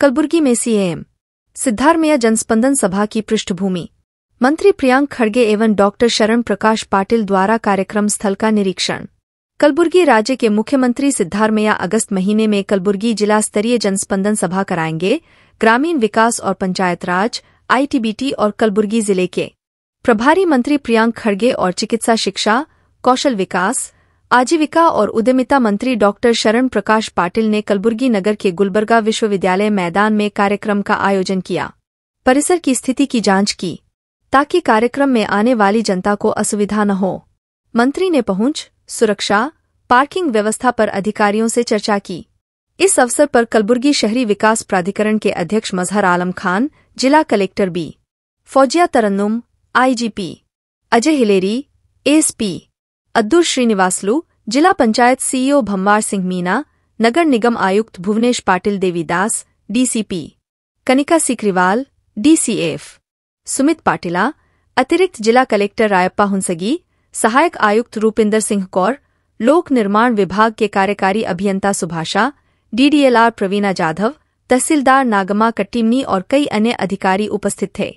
कलबुर्गी में सीएम सिद्धारमैया जनस्पंदन सभा की पृष्ठभूमि मंत्री प्रियांक खड़गे एवं डॉक्टर शरण प्रकाश पाटिल द्वारा कार्यक्रम स्थल का निरीक्षण कलबुर्गी राज्य के मुख्यमंत्री सिद्धारमैया अगस्त महीने में कलबुर्गी जिला स्तरीय जनस्पंदन सभा कराएंगे ग्रामीण विकास और पंचायत राज आईटीबीटी और कलबुर्गी जिले के प्रभारी मंत्री प्रियांक खड़गे और चिकित्सा शिक्षा कौशल विकास आजीविका और उद्यमिता मंत्री डॉक्टर शरण प्रकाश पाटिल ने कलबुर्गी नगर के गुलबर्गा विश्वविद्यालय मैदान में कार्यक्रम का आयोजन किया परिसर की स्थिति की जांच की ताकि कार्यक्रम में आने वाली जनता को असुविधा न हो मंत्री ने पहुंच सुरक्षा पार्किंग व्यवस्था पर अधिकारियों से चर्चा की इस अवसर पर कलबुर्गी शहरी विकास प्राधिकरण के अध्यक्ष मजहर आलम खान जिला collector B Fauzia Tarannum IGP Ajay Hilori SP Addul Srinivasulu जिला पंचायत सीईओ भम्वार सिंह मीना नगर निगम आयुक्त भुवनेश पाटिल देवीदास डीसीपी कनिका सिकरीवाल डीसीएफ सुमित पाटिला अतिरिक्त जिला कलेक्टर रायप्पा हुंसगी सहायक आयुक्त रूपिंदर सिंह कौर लोक निर्माण विभाग के कार्यकारी अभियंता सुभाषा डीडीएलआर प्रवीणा जाधव तहसीलदार नागमा कट्टीमनी और कई अन्य अधिकारी उपस्थित थे